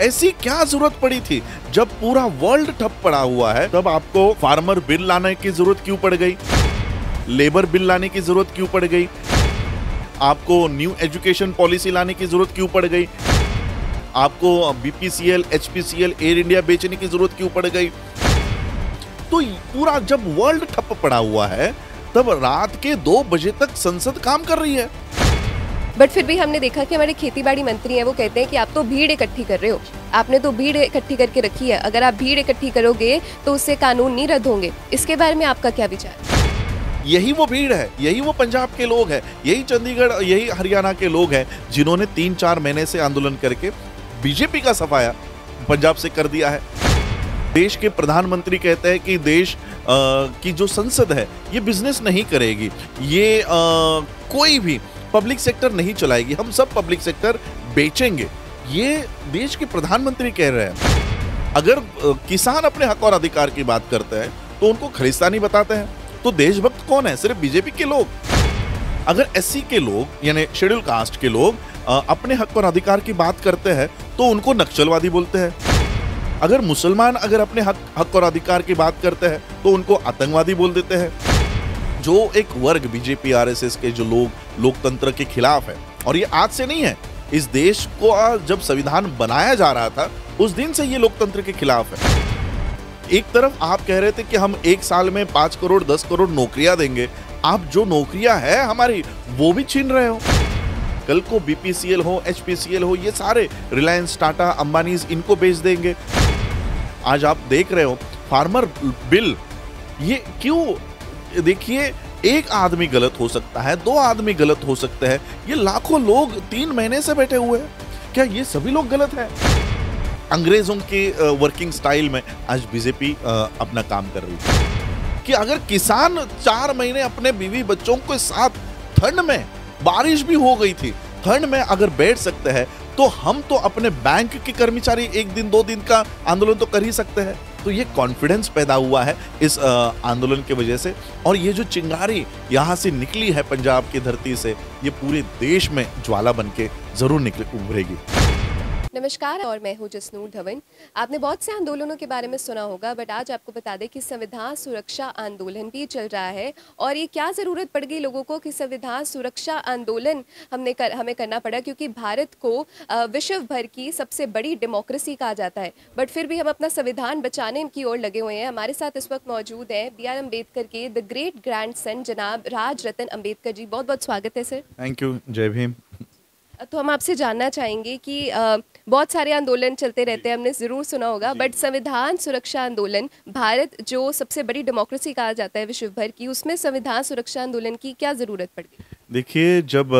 ऐसी क्या जरूरत पड़ी थी जब पूरा वर्ल्ड ठप पड़ा हुआ है तब आपको फार्मर बिल लाने की जरूरत क्यों पड़ गई लेबर बिल लाने की जरूरत क्यों पड़ गई आपको न्यू एजुकेशन पॉलिसी लाने की जरूरत क्यों पड़ गई आपको बीपीसीएल एचपीसीएल एयर इंडिया बेचने की जरूरत क्यों पड़ गई तो पूरा जब वर्ल्ड ठप पड़ा हुआ है तब रात के दो बजे तक संसद काम कर रही है बट फिर भी हमने देखा कि हमारे खेती मंत्री हैं वो कहते हैं कि आप तो भीड़ इकट्ठी कर रहे हो आपने तो भीड़ इकट्ठी करके रखी है अगर आप भीड़ इकट्ठी करोगे तो उससे कानून नहीं रद्द होंगे इसके बारे में आपका क्या विचार है यही वो भीड़ है यही वो पंजाब के लोग हैं यही चंडीगढ़ यही हरियाणा के लोग हैं जिन्होंने तीन चार महीने से आंदोलन करके बीजेपी का सफाया पंजाब से कर दिया है देश के प्रधानमंत्री कहते हैं कि देश आ, की जो संसद है ये बिजनेस नहीं करेगी ये आ, कोई भी पब्लिक सेक्टर नहीं चलाएगी हम सब पब्लिक सेक्टर बेचेंगे ये देश के प्रधानमंत्री कह रहे हैं अगर किसान अपने हक और अधिकार की बात करते हैं तो उनको खरिस्तानी बताते हैं तो देशभक्त कौन है सिर्फ बीजेपी के लोग अगर एस के लोग यानी शेड्यूल कास्ट के लोग अपने हक और अधिकार की बात करते हैं तो उनको नक्सलवादी बोलते हैं अगर मुसलमान अगर अपने हक हक और अधिकार की बात करते हैं तो उनको आतंकवादी बोल देते हैं जो एक वर्ग बीजेपी आरएसएस के जो लोग लोकतंत्र के खिलाफ है और ये आज से नहीं है इस देश को जब संविधान बनाया जा रहा था उस दिन से ये लोकतंत्र के खिलाफ है एक तरफ आप कह रहे थे कि हम एक साल में पांच करोड़ दस करोड़ नौकरियां देंगे आप जो नौकरियां है हमारी वो भी छीन रहे हो कल को बीपीसीएल हो एचपीसीएल हो ये सारे रिलायंस टाटा अंबानीज इनको बेच देंगे आज आप देख रहे हो फार्मर बिल ये क्यों देखिए एक आदमी गलत हो सकता है दो आदमी गलत हो सकते हैं ये लाखों लोग तीन महीने से बैठे हुए हैं क्या ये सभी लोग गलत है अंग्रेजों के वर्किंग स्टाइल में आज बीजेपी अपना काम कर रही है कि अगर किसान चार महीने अपने बीवी बच्चों के साथ ठंड में बारिश भी हो गई थी ठंड में अगर बैठ सकते हैं तो हम तो अपने बैंक के कर्मचारी एक दिन दो दिन का आंदोलन तो कर ही सकते हैं तो ये कॉन्फिडेंस पैदा हुआ है इस आंदोलन की वजह से और ये जो चिंगारी यहाँ से निकली है पंजाब की धरती से ये पूरे देश में ज्वाला बन के ज़रूर निकले उभरेगी नमस्कार और मैं हूँ जसनूर धवन आपने बहुत से आंदोलनों के बारे में सुना होगा बट आज आपको बता दें कि संविधान सुरक्षा आंदोलन भी चल रहा है और ये क्या ज़रूरत पड़ गई लोगों को कि संविधान सुरक्षा आंदोलन हमने कर, हमें करना पड़ा क्योंकि भारत को विश्व भर की सबसे बड़ी डेमोक्रेसी कहा जाता है बट फिर भी हम अपना संविधान बचाने की ओर लगे हुए हैं हमारे साथ इस वक्त मौजूद हैं बी आर अम्बेडकर के द ग्रेट ग्रैंड सन जनाब राज रतन अम्बेडकर जी बहुत बहुत स्वागत है सर थैंक यू जय भीम तो हम आपसे जानना चाहेंगे कि आ, बहुत सारे आंदोलन चलते रहते हैं हमने ज़रूर सुना होगा बट संविधान सुरक्षा आंदोलन भारत जो सबसे बड़ी डेमोक्रेसी कहा जाता है विश्व भर की उसमें संविधान सुरक्षा आंदोलन की क्या ज़रूरत गई देखिए जब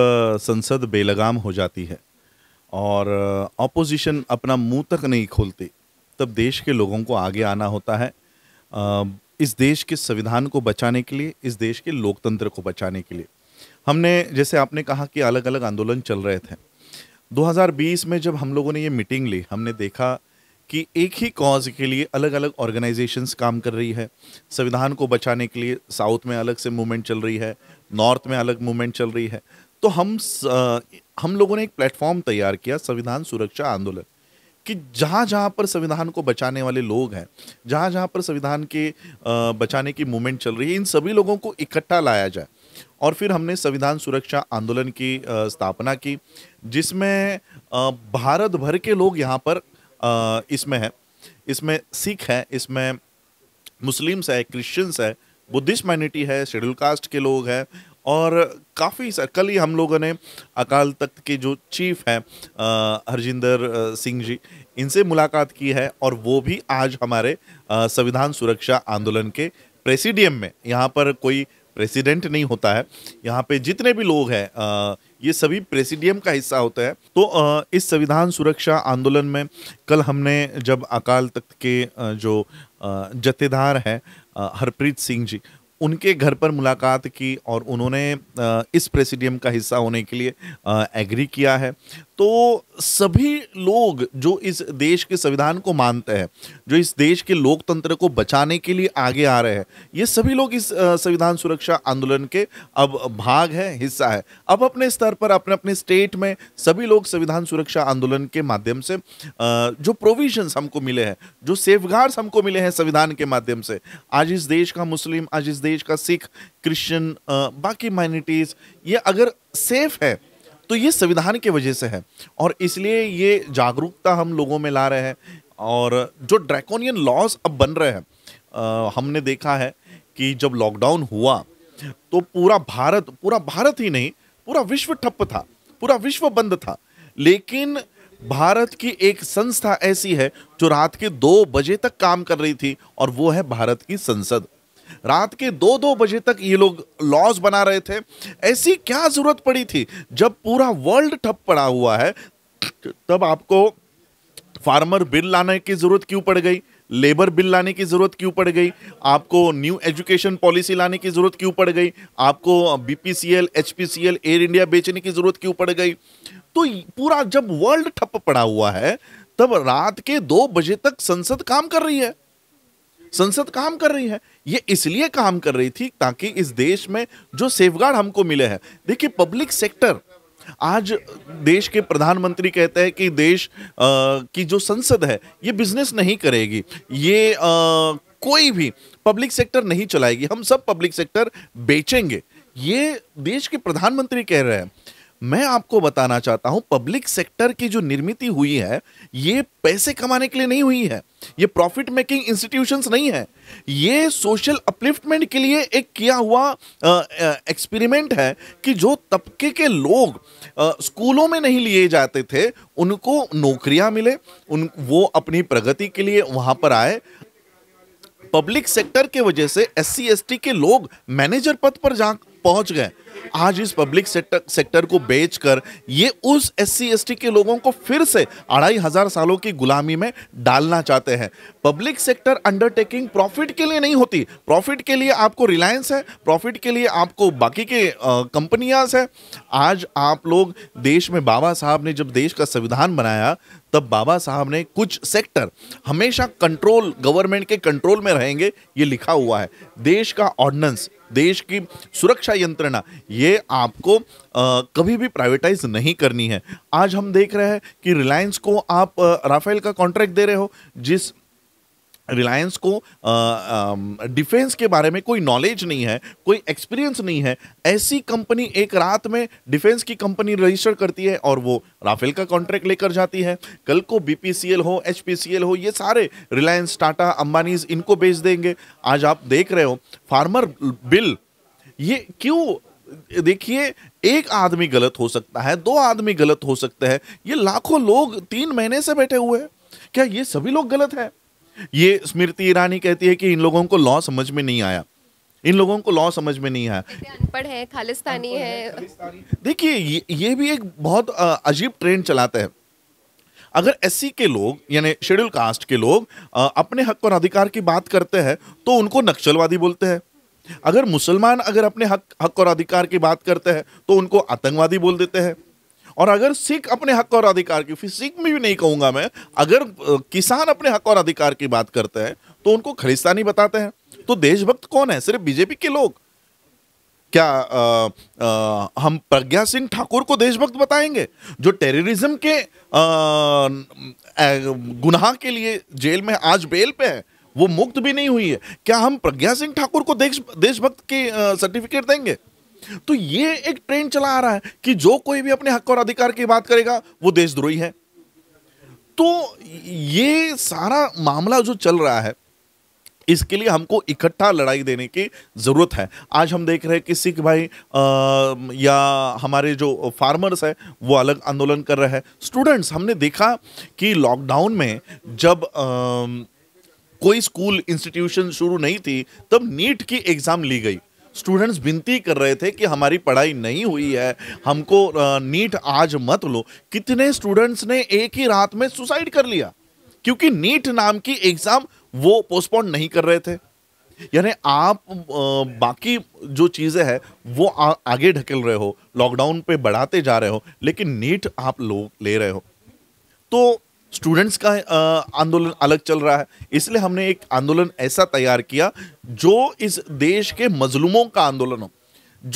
संसद बेलगाम हो जाती है और अपोजिशन अपना मुंह तक नहीं खोलते तब देश के लोगों को आगे आना होता है इस देश के संविधान को बचाने के लिए इस देश के लोकतंत्र को बचाने के लिए हमने जैसे आपने कहा कि अलग अलग आंदोलन चल रहे थे 2020 में जब हम लोगों ने ये मीटिंग ली हमने देखा कि एक ही कॉज के लिए अलग अलग ऑर्गेनाइजेशंस काम कर रही है संविधान को बचाने के लिए साउथ में अलग से मूवमेंट चल रही है नॉर्थ में अलग मूवमेंट चल रही है तो हम हम लोगों ने एक प्लेटफॉर्म तैयार किया संविधान सुरक्षा आंदोलन कि जहाँ जहाँ पर संविधान को बचाने वाले लोग हैं जहाँ जहाँ पर संविधान के बचाने की मूवमेंट चल रही है इन सभी लोगों को इकट्ठा लाया जाए और फिर हमने संविधान सुरक्षा आंदोलन की स्थापना की जिसमें भारत भर के लोग यहाँ पर इसमें है इसमें सिख है इसमें मुस्लिम्स है क्रिश्चियंस है बुद्धिस्ट माइनिटी है शेड्यूल कास्ट के लोग हैं और काफ़ी कल ही हम लोगों ने अकाल तख्त के जो चीफ हैं हरजिंदर सिंह जी इनसे मुलाकात की है और वो भी आज हमारे संविधान सुरक्षा आंदोलन के प्रेसिडियम में यहाँ पर कोई प्रेसिडेंट नहीं होता है यहाँ पे जितने भी लोग हैं ये सभी प्रेसिडियम का हिस्सा होता है तो आ, इस संविधान सुरक्षा आंदोलन में कल हमने जब अकाल तख्त के जो जथेदार हैं हरप्रीत सिंह जी उनके घर पर मुलाकात की और उन्होंने इस प्रेसिडियम का हिस्सा होने के लिए एग्री किया है तो सभी लोग जो इस देश के संविधान को मानते हैं जो इस देश के लोकतंत्र को बचाने के लिए आगे आ रहे हैं ये सभी लोग इस संविधान सुरक्षा आंदोलन के अब भाग है हिस्सा है अब अपने स्तर पर अपने अपने स्टेट में सभी लोग संविधान सुरक्षा आंदोलन के माध्यम से जो प्रोविजंस हमको मिले हैं जो सेफ हमको मिले हैं संविधान के माध्यम से आज इस देश का मुस्लिम आज इस देश का सिख क्रिश्चन बाकी माइनिटीज़ ये अगर सेफ है तो ये संविधान की वजह से है और इसलिए ये जागरूकता हम लोगों में ला रहे हैं और जो ड्रैकोनियन लॉज अब बन रहे हैं हमने देखा है कि जब लॉकडाउन हुआ तो पूरा भारत पूरा भारत ही नहीं पूरा विश्व ठप्प था पूरा विश्व बंद था लेकिन भारत की एक संस्था ऐसी है जो रात के दो बजे तक काम कर रही थी और वो है भारत की संसद रात के दो दो बजे तक ये लोग लॉज बना रहे थे ऐसी क्या ज़रूरत पड़ी थी जब पूरा वर्ल्ड ठप पड़ा हुआ है तब आपको फार्मर बिल लाने की ज़रूरत क्यों पड़ गई लेबर बिल लाने की ज़रूरत क्यों पड़ गई आपको न्यू एजुकेशन पॉलिसी लाने की ज़रूरत क्यों पड़ गई आपको बीपीसीएल एचपीसीएल एयर इंडिया बेचने की ज़रूरत क्यों पड़ गई तो पूरा जब वर्ल्ड ठप पड़ा हुआ है तब रात के दो बजे तक संसद काम कर रही है संसद काम कर रही है ये इसलिए काम कर रही थी ताकि इस देश में जो सेफगार्ड हमको मिले हैं देखिए पब्लिक सेक्टर आज देश के प्रधानमंत्री कहते हैं कि देश आ, की जो संसद है ये बिजनेस नहीं करेगी ये आ, कोई भी पब्लिक सेक्टर नहीं चलाएगी हम सब पब्लिक सेक्टर बेचेंगे ये देश के प्रधानमंत्री कह रहे हैं मैं आपको बताना चाहता हूं पब्लिक सेक्टर की जो निर्मित हुई है ये पैसे कमाने के लिए नहीं हुई है ये प्रॉफिट मेकिंग इंस्टीट्यूशंस नहीं है ये सोशल अपलिफ्टमेंट के लिए एक किया हुआ एक्सपेरिमेंट है कि जो तबके के लोग आ, स्कूलों में नहीं लिए जाते थे उनको नौकरियां मिले उन वो अपनी प्रगति के लिए वहां पर आए पब्लिक सेक्टर के वजह से एस सी के लोग मैनेजर पद पर जा पहुंच गए आज इस पब्लिक सेक्टर सेक्टर को बेचकर ये उस एस सी के लोगों को फिर से अढ़ाई हजार सालों की गुलामी में डालना चाहते हैं पब्लिक सेक्टर अंडरटेकिंग प्रॉफिट के लिए नहीं होती प्रॉफिट के लिए आपको रिलायंस है प्रॉफिट के लिए आपको बाकी के कंपनियां है आज आप लोग देश में बाबा साहब ने जब देश का संविधान बनाया तब बाबा साहब ने कुछ सेक्टर हमेशा कंट्रोल गवर्नमेंट के कंट्रोल में रहेंगे ये लिखा हुआ है देश का ऑर्डिनेंस देश की सुरक्षा यंत्रणा ये आपको आ, कभी भी प्राइवेटाइज नहीं करनी है आज हम देख रहे हैं कि रिलायंस को आप राफेल का कॉन्ट्रैक्ट दे रहे हो जिस रिलायंस को डिफेंस के बारे में कोई नॉलेज नहीं है कोई एक्सपीरियंस नहीं है ऐसी कंपनी एक रात में डिफेंस की कंपनी रजिस्टर करती है और वो राफेल का कॉन्ट्रैक्ट लेकर जाती है कल को बीपीसीएल हो एचपीसीएल हो ये सारे रिलायंस टाटा अंबानीज इनको बेच देंगे आज आप देख रहे हो फार्मर बिल ये क्यों देखिए एक आदमी गलत हो सकता है दो आदमी गलत हो सकते हैं ये लाखों लोग तीन महीने से बैठे हुए हैं क्या ये सभी लोग गलत हैं ये स्मृति ईरानी कहती है कि इन लोगों को लॉ समझ में नहीं आया इन लोगों को लॉ समझ में नहीं आया अनपढ़ है खालिस्तानी है देखिए ये, ये भी एक बहुत अजीब ट्रेंड चलाते हैं अगर एस के लोग यानी शेड्यूल कास्ट के लोग अपने हक और अधिकार की बात करते हैं तो उनको नक्सलवादी बोलते हैं अगर मुसलमान अगर अपने हक हक और अधिकार की बात करते हैं तो उनको आतंकवादी बोल देते हैं और अगर सिख अपने हक और अधिकार की फिर सिख में भी नहीं कहूंगा मैं अगर किसान अपने हक और अधिकार की बात करते हैं तो उनको खरिस्तानी बताते हैं तो देशभक्त कौन है सिर्फ बीजेपी के लोग क्या आ, आ, हम प्रज्ञा सिंह ठाकुर को देशभक्त बताएंगे जो टेररिज्म के गुनाह के लिए जेल में आज बेल पे है वो मुक्त भी नहीं हुई है क्या हम प्रज्ञा सिंह ठाकुर को देश देशभक्त की सर्टिफिकेट देंगे तो ये एक ट्रेंड चला आ रहा है कि जो कोई भी अपने हक और अधिकार की बात करेगा वो देशद्रोही है तो ये सारा मामला जो चल रहा है इसके लिए हमको इकट्ठा लड़ाई देने की ज़रूरत है आज हम देख रहे हैं कि सिख भाई आ, या हमारे जो फार्मर्स हैं वो अलग आंदोलन कर रहे हैं स्टूडेंट्स हमने देखा कि लॉकडाउन में जब आ, कोई स्कूल इंस्टीट्यूशन शुरू नहीं थी तब नीट की एग्ज़ाम ली गई स्टूडेंट्स विनती कर रहे थे कि हमारी पढ़ाई नहीं हुई है हमको नीट आज मत लो कितने स्टूडेंट्स ने एक ही रात में सुसाइड कर लिया क्योंकि नीट नाम की एग्ज़ाम वो पोस्टपोन नहीं कर रहे थे यानी आप बाकी जो चीज़ें हैं वो आ, आगे ढकेल रहे हो लॉकडाउन पे बढ़ाते जा रहे हो लेकिन नीट आप लोग ले रहे हो तो स्टूडेंट्स का आंदोलन अलग चल रहा है इसलिए हमने एक आंदोलन ऐसा तैयार किया जो इस देश के मजलूमों का आंदोलन हो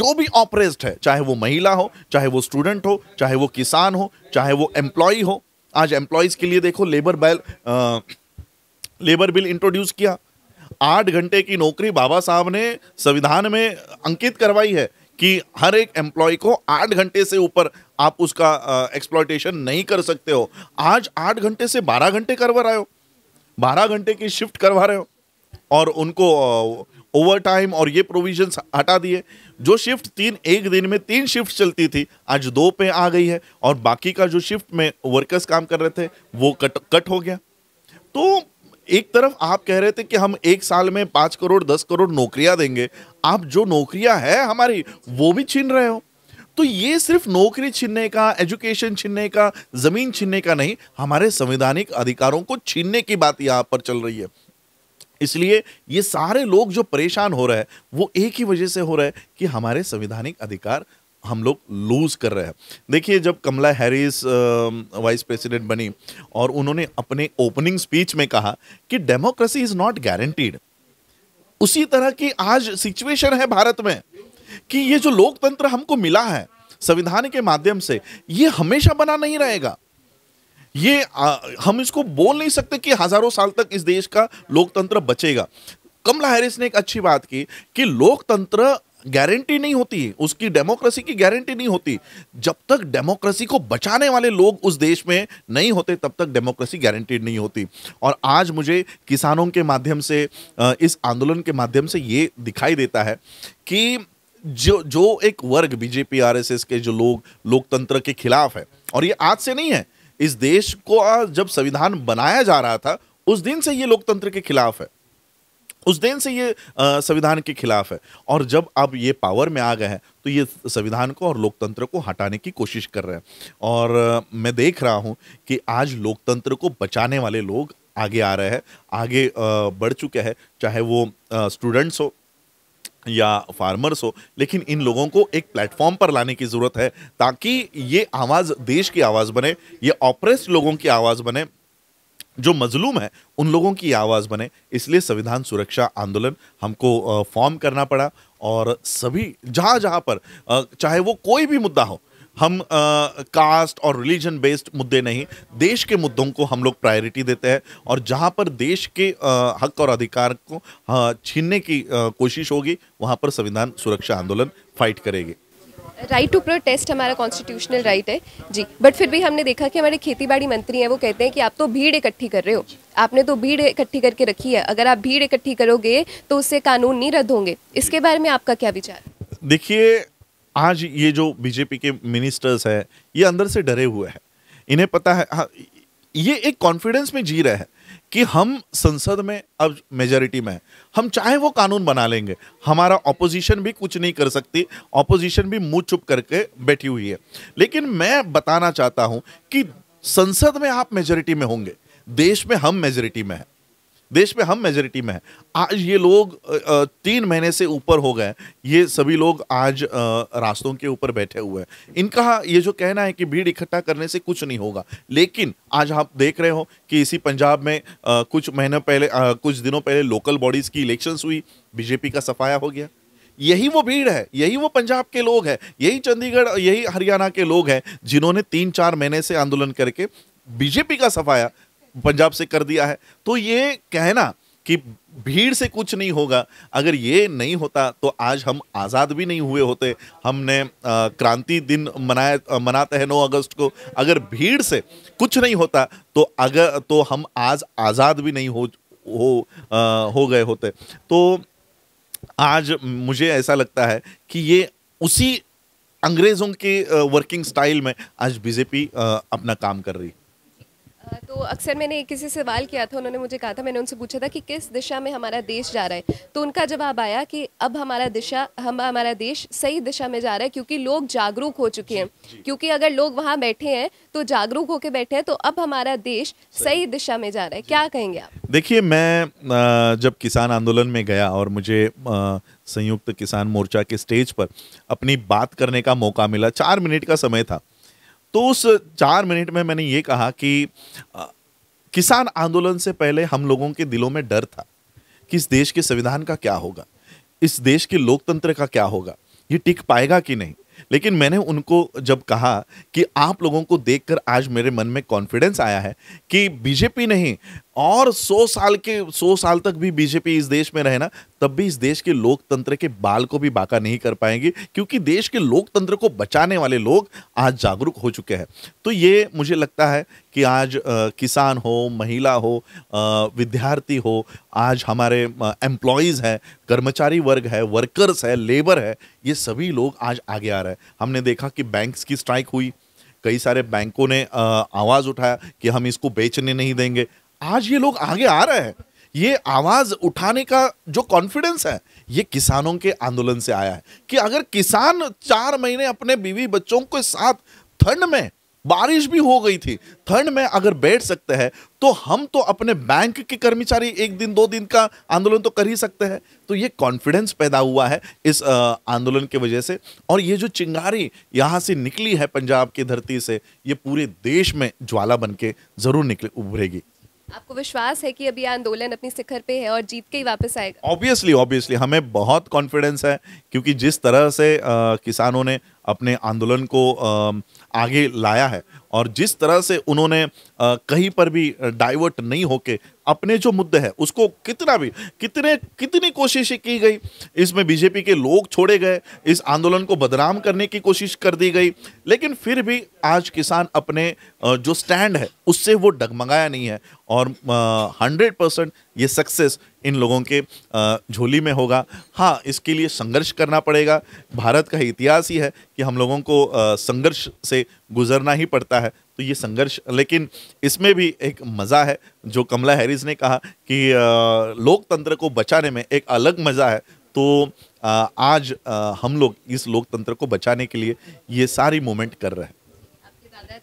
जो भी ऑपरेस्ड है चाहे वो महिला हो चाहे वो स्टूडेंट हो चाहे वो किसान हो चाहे वो एम्प्लॉय हो आज एम्प्लॉयज़ के लिए देखो लेबर बैल लेबर बिल इंट्रोड्यूस किया आठ घंटे की नौकरी बाबा साहब ने संविधान में अंकित करवाई है कि हर एक एम्प्लॉय को आठ घंटे से ऊपर आप उसका एक्सप्लॉयटेशन नहीं कर सकते हो आज आठ घंटे से बारह घंटे करवा रहे हो बारह घंटे की शिफ्ट करवा रहे हो और उनको ओवर टाइम और ये प्रोविजंस हटा दिए जो शिफ्ट तीन एक दिन में तीन शिफ्ट चलती थी आज दो पे आ गई है और बाकी का जो शिफ्ट में वर्कर्स काम कर रहे थे वो कट कट हो गया तो एक तरफ आप कह रहे थे कि हम एक साल में पांच करोड़ दस करोड़ नौकरियां देंगे आप जो नौकरियां है हमारी वो भी छीन रहे हो तो ये सिर्फ नौकरी छीनने का एजुकेशन छीनने का जमीन छीनने का नहीं हमारे संवैधानिक अधिकारों को छीनने की बात यहां पर चल रही है इसलिए ये सारे लोग जो परेशान हो रहे हैं वो एक ही वजह से हो रहे हैं कि हमारे संवैधानिक अधिकार हम लोग लूज़ कर रहे हैं देखिए जब कमला हैरिस वाइस प्रेसिडेंट बनी और उन्होंने अपने ओपनिंग स्पीच में कहा कि डेमोक्रेसी इज़ नॉट गारंटीड उसी तरह की आज सिचुएशन है भारत में कि ये जो लोकतंत्र हमको मिला है संविधान के माध्यम से ये हमेशा बना नहीं रहेगा ये आ, हम इसको बोल नहीं सकते कि हजारों साल तक इस देश का लोकतंत्र बचेगा कमला हैरिस ने एक अच्छी बात की कि लोकतंत्र गारंटी नहीं होती उसकी डेमोक्रेसी की गारंटी नहीं होती जब तक डेमोक्रेसी को बचाने वाले लोग उस देश में नहीं होते तब तक डेमोक्रेसी गारंटीड नहीं होती और आज मुझे किसानों के माध्यम से इस आंदोलन के माध्यम से ये दिखाई देता है कि जो जो एक वर्ग बीजेपी आरएसएस के जो लोग लोकतंत्र के खिलाफ है और ये आज से नहीं है इस देश को जब संविधान बनाया जा रहा था उस दिन से ये लोकतंत्र के खिलाफ है उस दिन से ये संविधान के खिलाफ है और जब अब ये पावर में आ गए हैं तो ये संविधान को और लोकतंत्र को हटाने की कोशिश कर रहे हैं और मैं देख रहा हूँ कि आज लोकतंत्र को बचाने वाले लोग आगे आ रहे हैं आगे बढ़ चुके हैं चाहे वो स्टूडेंट्स हो या फार्मर्स हो लेकिन इन लोगों को एक प्लेटफॉर्म पर लाने की ज़रूरत है ताकि ये आवाज़ देश की आवाज़ बने ये ऑपरेस लोगों की आवाज़ बने जो मजलूम है उन लोगों की आवाज़ बने इसलिए संविधान सुरक्षा आंदोलन हमको फॉर्म करना पड़ा और सभी जहाँ जहाँ पर चाहे वो कोई भी मुद्दा हो हम कास्ट और रिलीजन बेस्ड मुद्दे नहीं देश के मुद्दों को हम लोग प्रायोरिटी देते हैं और जहाँ पर देश के आ, हक और अधिकार को हाँ, छीनने की आ, कोशिश होगी वहाँ पर संविधान सुरक्षा आंदोलन फाइट करेगी राइट टू प्रोटेस्ट हमारा कॉन्स्टिट्यूशनल राइट है जी बट फिर भी हमने देखा कि हमारे बाड़ी मंत्री हैं वो कहते हैं कि आप तो भीड़ इकट्ठी कर रहे हो आपने तो भीड़ इकट्ठी करके रखी है अगर आप भीड़ इकट्ठी करोगे तो उससे कानून नहीं रद्द होंगे इसके बारे में आपका क्या विचार देखिए आज ये जो बीजेपी के मिनिस्टर्स हैं ये अंदर से डरे हुए हैं इन्हें पता है हाँ, ये एक कॉन्फिडेंस में जी रहे हैं कि हम संसद में अब मेजोरिटी में है हम चाहे वो कानून बना लेंगे हमारा ऑपोजिशन भी कुछ नहीं कर सकती ऑपोजिशन भी मुंह चुप करके बैठी हुई है लेकिन मैं बताना चाहता हूं कि संसद में आप मेजोरिटी में होंगे देश में हम मेजोरिटी में हैं देश में हम मेजोरिटी में है आज ये लोग तीन महीने से ऊपर हो गए ये सभी लोग आज रास्तों के ऊपर बैठे हुए हैं इनका ये जो कहना है कि भीड़ इकट्ठा करने से कुछ नहीं होगा लेकिन आज आप देख रहे हो कि इसी पंजाब में कुछ महीने पहले कुछ दिनों पहले लोकल बॉडीज़ की इलेक्शंस हुई बीजेपी का सफाया हो गया यही वो भीड़ है यही वो पंजाब के लोग हैं यही चंडीगढ़ यही हरियाणा के लोग हैं जिन्होंने तीन चार महीने से आंदोलन करके बीजेपी का सफाया पंजाब से कर दिया है तो ये कहना कि भीड़ से कुछ नहीं होगा अगर ये नहीं होता तो आज हम आज़ाद भी नहीं हुए होते हमने क्रांति दिन मनाया मनाते हैं 9 अगस्त को अगर भीड़ से कुछ नहीं होता तो अगर तो हम आज आज़ाद भी नहीं हो हो आ, हो गए होते तो आज मुझे ऐसा लगता है कि ये उसी अंग्रेज़ों के वर्किंग स्टाइल में आज बीजेपी अपना काम कर रही है तो अक्सर मैंने किसी से सवाल किया था उन्होंने मुझे कहा था मैंने उनसे पूछा था कि किस दिशा में हमारा देश जा रहा है तो उनका जवाब आया कि अब हमारा दिशा हम हमारा देश सही दिशा में जा रहा है क्योंकि लोग जागरूक हो चुके हैं क्योंकि अगर लोग वहाँ बैठे हैं तो जागरूक होकर बैठे हैं तो अब हमारा देश सही दिशा में जा रहा है क्या कहेंगे आप देखिए मैं जब किसान आंदोलन में गया और मुझे संयुक्त किसान मोर्चा के स्टेज पर अपनी बात करने का मौका मिला चार मिनट का समय था तो उस चार मिनट में मैंने ये कहा कि आ, किसान आंदोलन से पहले हम लोगों के दिलों में डर था कि इस देश के संविधान का क्या होगा इस देश के लोकतंत्र का क्या होगा ये टिक पाएगा कि नहीं लेकिन मैंने उनको जब कहा कि आप लोगों को देखकर आज मेरे मन में कॉन्फिडेंस आया है कि बीजेपी नहीं और 100 साल के 100 साल तक भी बीजेपी इस देश में रहे ना तब भी इस देश के लोकतंत्र के बाल को भी बाका नहीं कर पाएंगे क्योंकि देश के लोकतंत्र को बचाने वाले लोग आज जागरूक हो चुके हैं तो ये मुझे लगता है कि आज किसान हो महिला हो विद्यार्थी हो आज हमारे एम्प्लॉयज़ हैं कर्मचारी वर्ग है वर्कर्स है लेबर है ये सभी लोग आज आगे आ रहे हैं हमने देखा कि बैंक्स की स्ट्राइक हुई कई सारे बैंकों ने आवाज़ उठाया कि हम इसको बेचने नहीं देंगे आज ये लोग आगे आ रहे हैं ये आवाज उठाने का जो कॉन्फिडेंस है ये किसानों के आंदोलन से आया है कि अगर किसान चार महीने अपने बीवी बच्चों के साथ ठंड में बारिश भी हो गई थी ठंड में अगर बैठ सकते हैं तो हम तो अपने बैंक के कर्मचारी एक दिन दो दिन का आंदोलन तो कर ही सकते हैं तो ये कॉन्फिडेंस पैदा हुआ है इस आंदोलन की वजह से और ये जो चिंगारी यहाँ से निकली है पंजाब की धरती से ये पूरे देश में ज्वाला बन के ज़रूर निकले उभरेगी आपको विश्वास है कि अभी आंदोलन अपनी शिखर पे है और जीत के ही वापस आएगा ऑब्वियसली ऑब्वियसली हमें बहुत कॉन्फिडेंस है क्योंकि जिस तरह से आ, किसानों ने अपने आंदोलन को आगे लाया है और जिस तरह से उन्होंने कहीं पर भी डाइवर्ट नहीं होके अपने जो मुद्दे हैं उसको कितना भी कितने कितनी कोशिशें की गई इसमें बीजेपी के लोग छोड़े गए इस आंदोलन को बदनाम करने की कोशिश कर दी गई लेकिन फिर भी आज किसान अपने जो स्टैंड है उससे वो डगमगाया नहीं है और हंड्रेड परसेंट ये सक्सेस इन लोगों के झोली में होगा हाँ इसके लिए संघर्ष करना पड़ेगा भारत का इतिहास ही है कि हम लोगों को संघर्ष से गुजरना ही पड़ता है तो ये संघर्ष लेकिन इसमें भी एक मज़ा है जो कमला हैरिस ने कहा कि लोकतंत्र को बचाने में एक अलग मज़ा है तो आज हम लोग इस लोकतंत्र को बचाने के लिए ये सारी मूवमेंट कर रहे हैं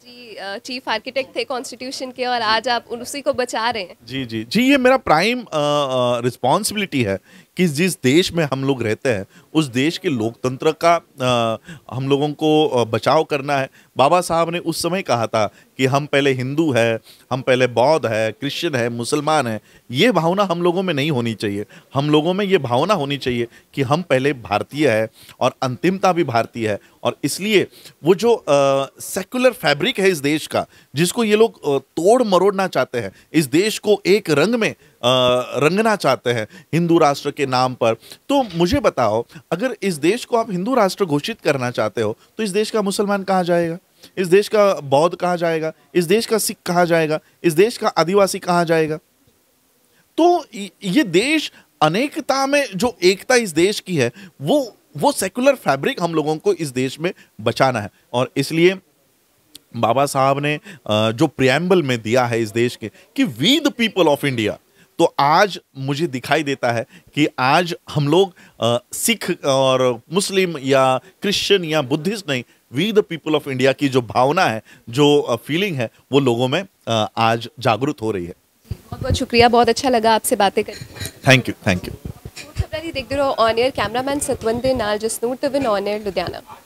जी चीफ आर्किटेक्ट थे कॉन्स्टिट्यूशन के और आज आप उसी को बचा रहे हैं जी जी जी ये मेरा प्राइम रिस्पॉन्सिबिलिटी है कि जिस देश में हम लोग रहते हैं उस देश के लोकतंत्र का आ, हम लोगों को बचाव करना है बाबा साहब ने उस समय कहा था कि हम पहले हिंदू है हम पहले बौद्ध है क्रिश्चियन है मुसलमान है ये भावना हम लोगों में नहीं होनी चाहिए हम लोगों में ये भावना होनी चाहिए कि हम पहले भारतीय है और अंतिमता भी भारतीय है और इसलिए वो जो सेकुलर फैब्रिक है इस देश का जिसको ये लोग तोड़ मरोड़ना चाहते हैं इस देश को एक रंग में रंगना चाहते हैं हिंदू राष्ट्र के नाम पर तो मुझे बताओ अगर इस देश को आप हिंदू राष्ट्र घोषित करना चाहते हो तो इस देश का मुसलमान कहाँ जाएगा इस देश का बौद्ध कहाँ जाएगा इस देश का सिख कहाँ जाएगा इस देश का आदिवासी कहाँ जाएगा तो ये देश अनेकता में जो एकता इस देश की है वो वो सेकुलर फैब्रिक हम लोगों को इस देश में बचाना है और इसलिए बाबा साहब ने जो प्रियम्बल में दिया है इस देश के कि we the people of India तो आज मुझे दिखाई देता है कि आज हम लोग सिख और मुस्लिम या क्रिश्चियन या बुद्धिस्ट नहीं we the people of India की जो भावना है जो फीलिंग है वो लोगों में आज जागरूक हो रही है बहुत बहुत शुक्रिया बहुत अच्छा लगा आपसे बातें कर थैंक यू थैंक यू देखते रहो ਦੇਖਦੇ ਰਹੋ ਔਨ सतवंदे नाल जसनूर ਦੇ ਨਾਲ ਜਸਨੂਰ लुधियाना